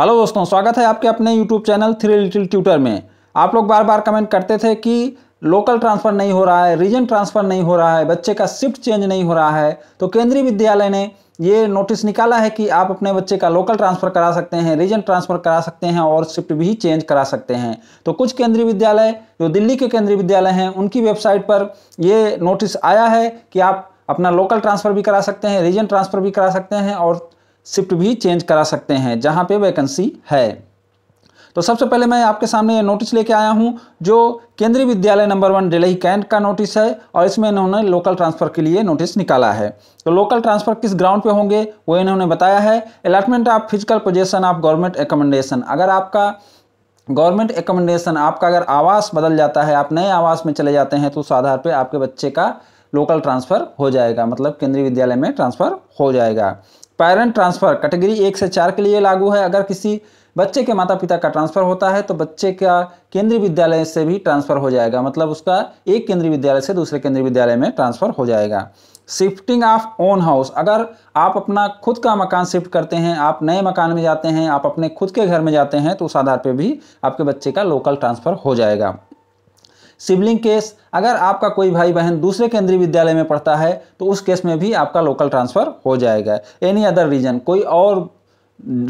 hello दोस्तों स्वागत है आपके अपने YouTube channel three little tutor में आप लोग बार बार कमेंट करते थे कि लोकल ट्रांसफ़र नहीं हो रहा है रीजन ट्रांसफ़र नहीं हो रहा है बच्चे का शिफ्ट चेंज नहीं हो रहा है तो केंद्रीय विद्यालय ने ये नोटिस निकाला है कि आप अपने बच्चे का लोकल ट्रांसफ़र करा सकते हैं रीजन ट्रांसफ़र करा सकते हैं और शिफ्ट भी चेंज करा सकते हैं तो कुछ केंद्रीय विद्यालय जो दिल्ली के केंद्रीय विद्यालय हैं उनकी वेबसाइट पर ये नोटिस आया है कि आप अपना लोकल ट्रांसफ़र भी करा सकते हैं रीजन ट्रांसफ़र भी करा सकते हैं और शिफ्ट भी चेंज करा सकते हैं जहाँ पे वैकेंसी है तो सबसे पहले मैं आपके सामने ये नोटिस लेके आया हूँ जो Kendriya Vidyalaya number one Delhi cantt का नोटिस है और इसमें इन्होंने लोकल ट्रांसफ़र के लिए नोटिस निकाला है तो लोकल ट्रांसफ़र किस ग्राउंड पे होंगे वो इन्होंने बताया है allotment of physical possession of government accommodation अगर आपका गवर्नमेंट एकमेंडेशन आपका अगर आवास बदल जाता है आप नए आवास में चले जाते हैं तो उस आधार पर आपके बच्चे का लोकल ट्रांसफ़र हो जाएगा मतलब केंद्रीय विद्यालय में ट्रांसफ़र हो जाएगा पेरेंट ट्रांसफ़र कैटेगरी एक से चार के लिए लागू है अगर किसी बच्चे के माता पिता का ट्रांसफ़र होता है तो बच्चे का केंद्रीय विद्यालय से भी ट्रांसफ़र हो जाएगा मतलब उसका एक केंद्रीय विद्यालय से दूसरे केंद्रीय विद्यालय में ट्रांसफ़र हो जाएगा शिफ्टिंग ऑफ ओन हाउस अगर आप अपना खुद का मकान शिफ्ट करते हैं आप नए मकान में जाते हैं आप अपने खुद के घर में जाते हैं तो उस आधार पर भी आपके बच्चे का लोकल ट्रांसफ़र हो जाएगा सिबलिंग केस अगर आपका कोई भाई बहन दूसरे केंद्रीय विद्यालय में पढ़ता है तो उस केस में भी आपका लोकल ट्रांसफ़र हो जाएगा एनी अदर रीजन कोई और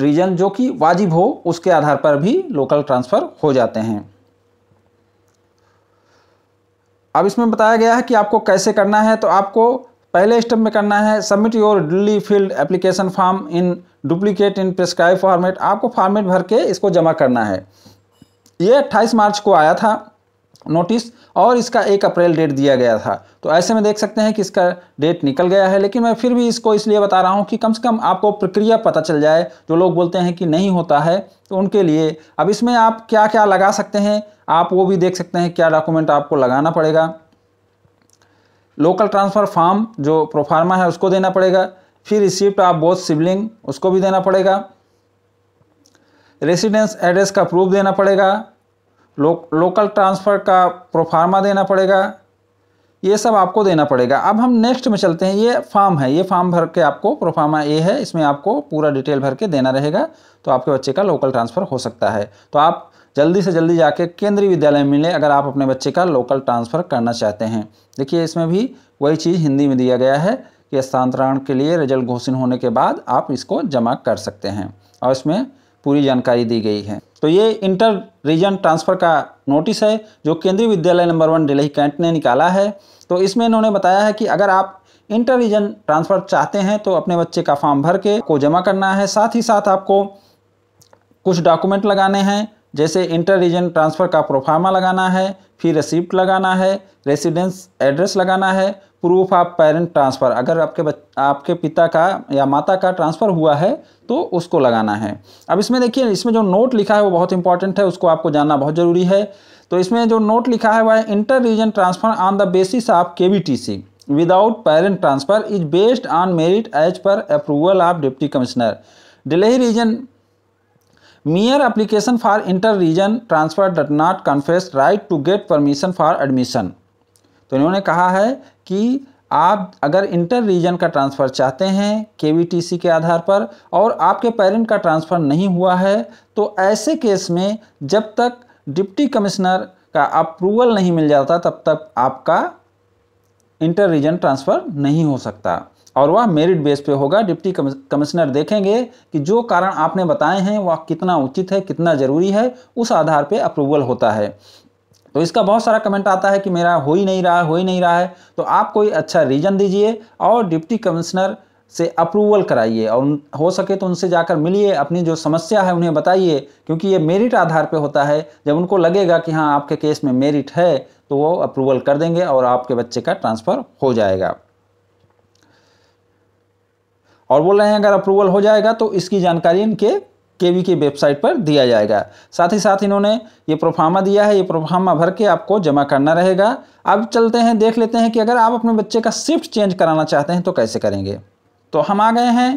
रीजन जो कि वाजिब हो उसके आधार पर भी लोकल ट्रांसफ़र हो जाते हैं अब इसमें बताया गया है कि आपको कैसे करना है तो आपको पहले स्टेप में करना है submit your duly filled application form in duplicate in prescribed format आपको फॉर्मेट भर के इसको जमा करना है ये 28 मार्च को आया था नोटिस और इसका एक अप्रैल डेट दिया गया था तो ऐसे में देख सकते हैं कि इसका डेट निकल गया है लेकिन मैं फिर भी इसको इसलिए बता रहा हूँ कि कम से कम आपको प्रक्रिया पता चल जाए जो लोग बोलते हैं कि नहीं होता है तो उनके लिए अब इसमें आप क्या क्या लगा सकते हैं आप वो भी देख सकते हैं क्या डॉक्यूमेंट आपको लगाना पड़ेगा लोकल ट्रांसफ़र फॉर्म जो प्रोफार्मा है उसको देना पड़ेगा फिर रिसिप्ट आप बोथ सिबलिंग उसको भी देना पड़ेगा रेसिडेंस एड्रेस का प्रूफ देना पड़ेगा लो, लोकल ट्रांसफ़र का प्रोफार्मा देना पड़ेगा ये सब आपको देना पड़ेगा अब हम नेक्स्ट में चलते हैं ये फॉर्म है ये फॉर्म भर के आपको प्रोफार्मा ए है इसमें आपको पूरा डिटेल भर के देना रहेगा तो आपके बच्चे का लोकल ट्रांसफ़र हो सकता है तो आप जल्दी से जल्दी जाके केंद्रीय विद्यालय में मिलें अगर आप अपने बच्चे का लोकल ट्रांसफ़र करना चाहते हैं देखिए इसमें भी वही चीज़ हिंदी में दिया गया है कि स्थानांतरण के लिए रिजल्ट घोषित होने के बाद आप इसको जमा कर सकते हैं और इसमें पूरी जानकारी दी गई है तो ये इंटर रीजन ट्रांसफ़र का नोटिस है जो Kendriya Vidyalaya number one Delhi cantt ने निकाला है तो इसमें इन्होंने बताया है कि अगर आप इंटर रीजन ट्रांसफ़र चाहते हैं तो अपने बच्चे का फॉर्म भर के को जमा करना है साथ ही साथ आपको कुछ डॉक्यूमेंट लगाने हैं जैसे इंटर रीजन ट्रांसफ़र का प्रोफार्मा लगाना है फिर रिसिप्ट लगाना है रेसिडेंस एड्रेस लगाना है प्रूफ ऑफ पेरेंट ट्रांसफ़र अगर आपके बच आपके पिता का या माता का ट्रांसफ़र हुआ है तो उसको लगाना है अब इसमें देखिए इसमें जो नोट लिखा है वो बहुत इंपॉर्टेंट है उसको आपको जानना बहुत ज़रूरी है तो इसमें जो नोट लिखा है वह है inter region transfer on the basis of K V T C without parent transfer is based on merit as per approval of deputy commissioner delay reason mere application for inter region transfer does not confer right to get permission for admission तो इन्होंने कहा है कि आप अगर inter reason का transfer चाहते हैं के के आधार पर और आपके पेरेंट का ट्रांसफ़र नहीं हुआ है तो ऐसे केस में जब तक डिप्टी कमिश्नर का अप्रूवल नहीं मिल जाता तब तक आपका इंटर रीजन ट्रांसफ़र नहीं हो सकता और वह मेरिट बेस पे होगा डिप्टी कमिश्नर देखेंगे कि जो कारण आपने बताए हैं वह कितना उचित है कितना ज़रूरी है उस आधार पे अप्रूवल होता है तो इसका बहुत सारा कमेंट आता है कि मेरा हो ही नहीं रहा हो ही नहीं रहा है तो आप कोई अच्छा रीज़न दीजिए और डिप्टी कमिश्नर से अप्रूवल कराइए और हो सके तो उनसे जाकर मिलिए अपनी जो समस्या है उन्हें बताइए क्योंकि ये मेरिट आधार पे होता है जब उनको लगेगा कि हाँ आपके केस में मेरिट है तो वो अप्रूवल कर देंगे और आपके बच्चे का ट्रांसफ़र हो जाएगा और बोल रहे हैं अगर अप्रूवल हो जाएगा तो इसकी जानकारी इनके के की वेबसाइट पर दिया जाएगा साथ ही साथ इन्होंने ये प्रोफामा दिया है ये प्रोफामा भर के आपको जमा करना रहेगा अब चलते हैं देख लेते हैं कि अगर आप अपने बच्चे का शिफ्ट चेंज कराना चाहते हैं तो कैसे करेंगे तो हम आ गए हैं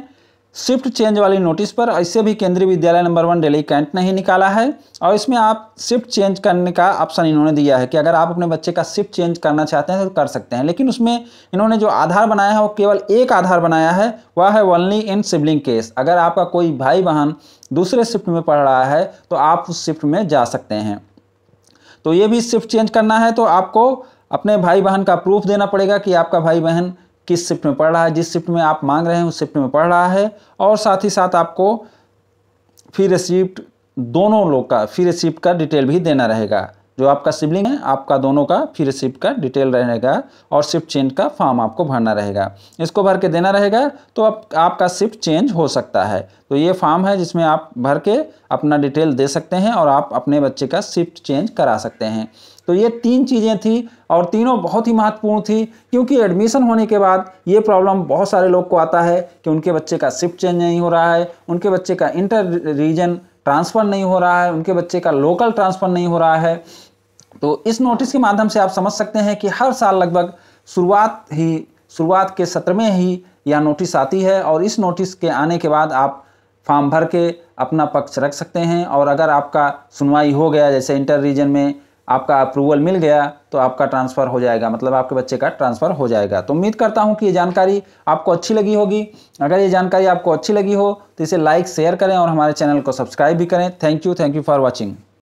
शिफ्ट चेंज वाली नोटिस पर ऐसे भी केंद्रीय Vidyalaya number one daily cantt नहीं निकाला है और इसमें आप शिफ्ट चेंज करने का ऑप्शन इन्होंने दिया है कि अगर आप अपने बच्चे का शिफ्ट चेंज करना चाहते हैं तो कर सकते हैं लेकिन उसमें इन्होंने जो आधार बनाया है वो केवल एक आधार बनाया है वह है वनली इन सिबलिंग केस अगर आपका कोई भाई बहन दूसरे शिफ्ट में पढ़ रहा है तो आप उस शिफ्ट में जा सकते हैं तो ये भी शिफ्ट चेंज करना है तो आपको अपने भाई बहन का प्रूफ देना पड़ेगा कि आपका भाई बहन किस शिफ्ट में पढ़ रहा है जिस शिफ्ट में आप मांग रहे हैं उस शिफ्ट में पढ़ रहा है और साथ ही साथ आपको फी रिसिप्ट दोनों लोग का फी रिसिप्ट का डिटेल भी देना रहेगा जो आपका सिबलिंग है आपका दोनों का फिर शिफ्ट का डिटेल रहेगा और शिफ्ट चेंज का फॉर्म आपको भरना रहेगा इसको भर के देना रहेगा तो आप, आपका शिफ्ट चेंज हो सकता है तो ये फॉर्म है जिसमें आप भर के अपना डिटेल दे सकते हैं और आप अपने बच्चे का शिफ्ट चेंज करा सकते हैं तो ये तीन चीज़ें थी और तीनों बहुत ही महत्वपूर्ण थी क्योंकि एडमिशन होने के बाद ये प्रॉब्लम बहुत सारे लोग को आता है कि उनके बच्चे का शिफ्ट चेंज नहीं हो रहा है उनके बच्चे का इंटर रीजन ट्रांसफ़र नहीं हो रहा है उनके बच्चे का लोकल ट्रांसफ़र नहीं हो रहा है तो इस नोटिस के माध्यम से आप समझ सकते हैं कि हर साल लगभग शुरुआत ही शुरुआत के सत्र में ही यह नोटिस आती है और इस नोटिस के आने के बाद आप फॉर्म भर के अपना पक्ष रख सकते हैं और अगर आपका सुनवाई हो गया जैसे इंटर रीजन में आपका अप्रूवल मिल गया तो आपका ट्रांसफ़र हो जाएगा मतलब आपके बच्चे का ट्रांसफ़र हो जाएगा तो उम्मीद करता हूँ कि ये जानकारी आपको अच्छी लगी होगी अगर ये जानकारी आपको अच्छी लगी हो तो इसे लाइक शेयर करें और हमारे चैनल को सब्सक्राइब भी करें thank you thank you for watching